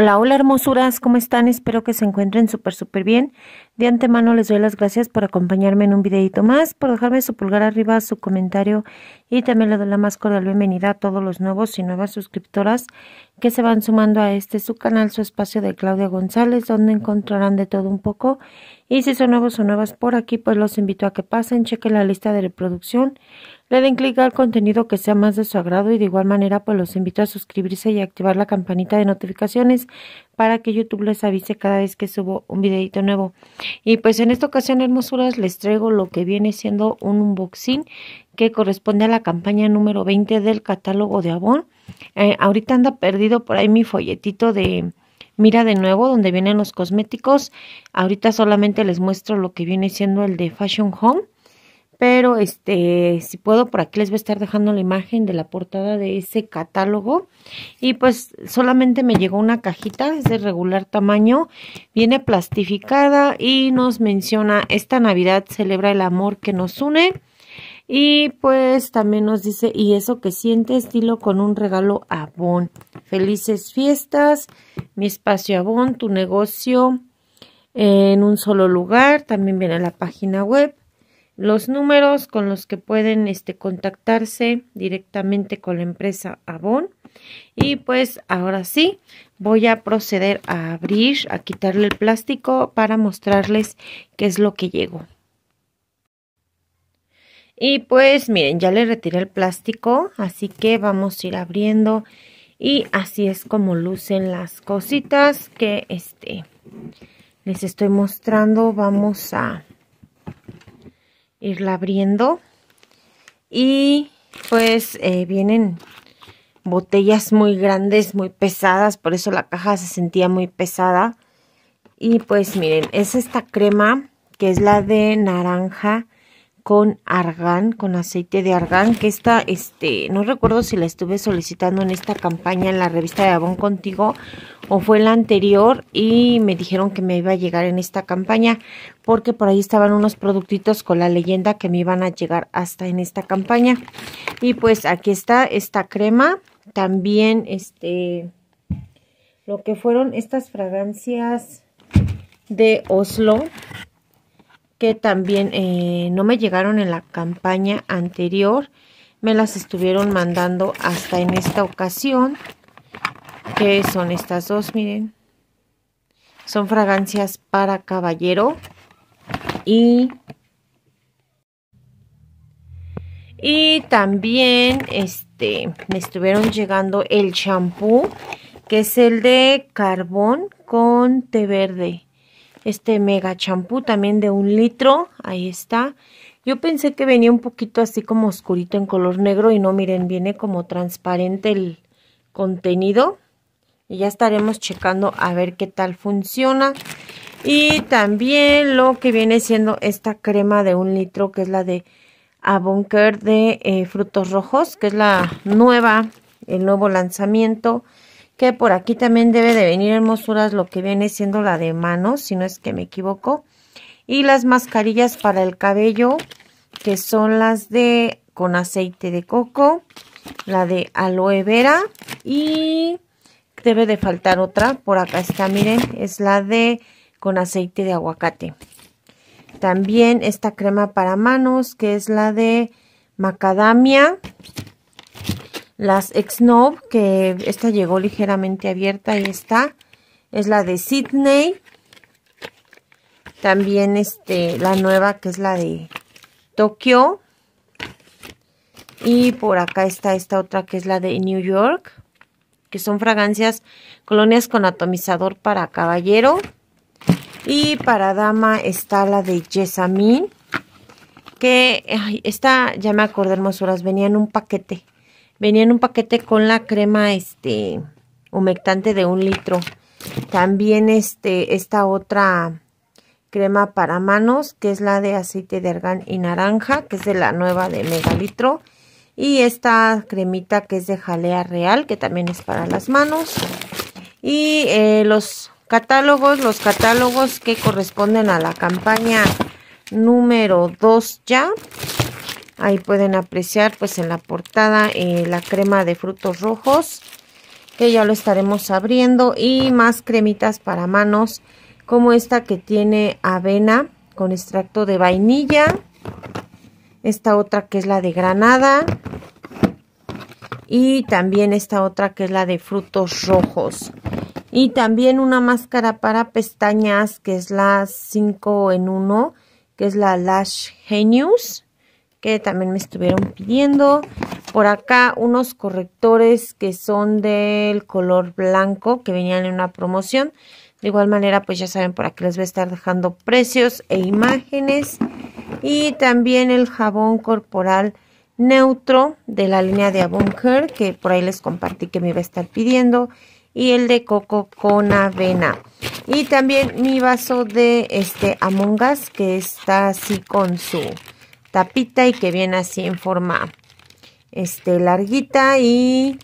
Hola, hola hermosuras, ¿cómo están? Espero que se encuentren súper, súper bien. De antemano les doy las gracias por acompañarme en un videito más, por dejarme su pulgar arriba, su comentario y también le doy la más cordial bienvenida a todos los nuevos y nuevas suscriptoras que se van sumando a este su canal, su espacio de Claudia González, donde encontrarán de todo un poco y si son nuevos o nuevas por aquí, pues los invito a que pasen, chequen la lista de reproducción, le den clic al contenido que sea más de su agrado y de igual manera pues los invito a suscribirse y activar la campanita de notificaciones para que YouTube les avise cada vez que subo un videito nuevo. Y pues en esta ocasión, hermosuras, les traigo lo que viene siendo un unboxing que corresponde a la campaña número 20 del catálogo de Avon. Eh, ahorita anda perdido por ahí mi folletito de Mira de nuevo donde vienen los cosméticos. Ahorita solamente les muestro lo que viene siendo el de Fashion Home. Pero este, si puedo, por aquí les voy a estar dejando la imagen de la portada de ese catálogo. Y pues solamente me llegó una cajita, es de regular tamaño, viene plastificada y nos menciona, esta Navidad celebra el amor que nos une. Y pues también nos dice, y eso que siente estilo con un regalo Avon. Felices fiestas, mi espacio Avon, tu negocio en un solo lugar. También viene la página web, los números con los que pueden este, contactarse directamente con la empresa Avon. Y pues ahora sí, voy a proceder a abrir, a quitarle el plástico para mostrarles qué es lo que llegó. Y pues miren, ya le retiré el plástico, así que vamos a ir abriendo. Y así es como lucen las cositas que este les estoy mostrando. Vamos a irla abriendo. Y pues eh, vienen botellas muy grandes, muy pesadas, por eso la caja se sentía muy pesada. Y pues miren, es esta crema que es la de naranja con argán, con aceite de argán, que esta, este, no recuerdo si la estuve solicitando en esta campaña en la revista de Abón Contigo o fue la anterior y me dijeron que me iba a llegar en esta campaña porque por ahí estaban unos productitos con la leyenda que me iban a llegar hasta en esta campaña. Y pues aquí está esta crema, también este, lo que fueron estas fragancias de Oslo que también eh, no me llegaron en la campaña anterior. Me las estuvieron mandando hasta en esta ocasión. Que son estas dos, miren. Son fragancias para caballero. Y... Y también este, me estuvieron llegando el champú, que es el de carbón con té verde este mega champú también de un litro, ahí está. Yo pensé que venía un poquito así como oscurito en color negro y no, miren, viene como transparente el contenido. Y ya estaremos checando a ver qué tal funciona. Y también lo que viene siendo esta crema de un litro, que es la de Avonker de eh, frutos rojos, que es la nueva, el nuevo lanzamiento que por aquí también debe de venir hermosuras lo que viene siendo la de manos, si no es que me equivoco. Y las mascarillas para el cabello, que son las de con aceite de coco, la de aloe vera y debe de faltar otra. Por acá está, miren, es la de con aceite de aguacate. También esta crema para manos, que es la de macadamia las Exnob, que esta llegó ligeramente abierta, y está. Es la de Sydney. También este, la nueva que es la de Tokio. Y por acá está esta otra que es la de New York. Que son fragancias, colonias con atomizador para caballero. Y para dama está la de Jessamine. Que esta, ya me acordé hermosuras, venía en un paquete. Venía en un paquete con la crema este humectante de un litro. También este, esta otra crema para manos, que es la de aceite de argán y naranja, que es de la nueva de Megalitro. Y esta cremita que es de jalea real, que también es para las manos. Y eh, los catálogos, los catálogos que corresponden a la campaña número 2 ya, Ahí pueden apreciar pues en la portada eh, la crema de frutos rojos que ya lo estaremos abriendo y más cremitas para manos como esta que tiene avena con extracto de vainilla, esta otra que es la de granada y también esta otra que es la de frutos rojos. Y también una máscara para pestañas que es la 5 en 1, que es la Lash Genius que también me estuvieron pidiendo. Por acá unos correctores que son del color blanco que venían en una promoción. De igual manera, pues ya saben, por aquí les voy a estar dejando precios e imágenes. Y también el jabón corporal neutro de la línea de Avon que por ahí les compartí que me iba a estar pidiendo. Y el de coco con avena. Y también mi vaso de este Among Us, que está así con su y que viene así en forma este, larguita y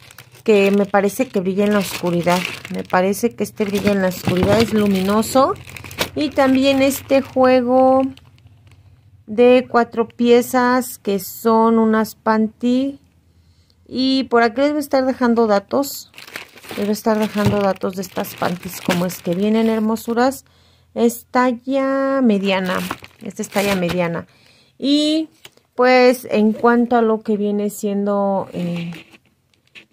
que me parece que brilla en la oscuridad. Me parece que este brilla en la oscuridad, es luminoso. Y también este juego de cuatro piezas que son unas panty. Y por aquí les voy a estar dejando datos. Les voy a estar dejando datos de estas panties, como es que vienen hermosuras. Es talla mediana. Esta es talla mediana. Y pues en cuanto a lo que viene siendo eh,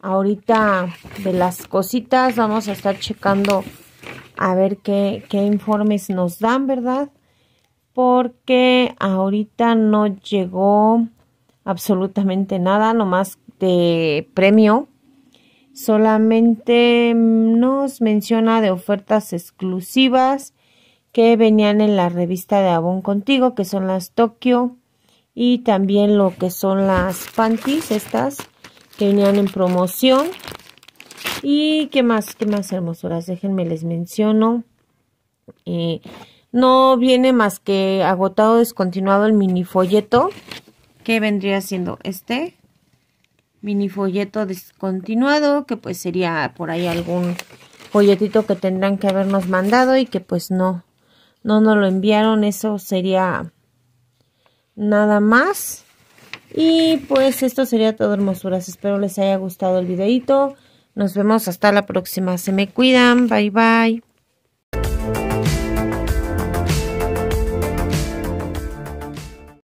ahorita de las cositas, vamos a estar checando a ver qué, qué informes nos dan, ¿verdad? Porque ahorita no llegó absolutamente nada, nomás de premio. Solamente nos menciona de ofertas exclusivas que venían en la revista de Avon Contigo, que son las Tokio y también lo que son las panties estas que venían en promoción. Y qué más, qué más hermosuras, déjenme les menciono. Eh, no viene más que agotado, descontinuado el mini folleto, que vendría siendo este mini descontinuado, que pues sería por ahí algún folletito que tendrán que habernos mandado y que pues no, no nos lo enviaron, eso sería nada más. Y pues esto sería todo, hermosuras. Espero les haya gustado el videito. Nos vemos hasta la próxima. Se me cuidan. Bye bye.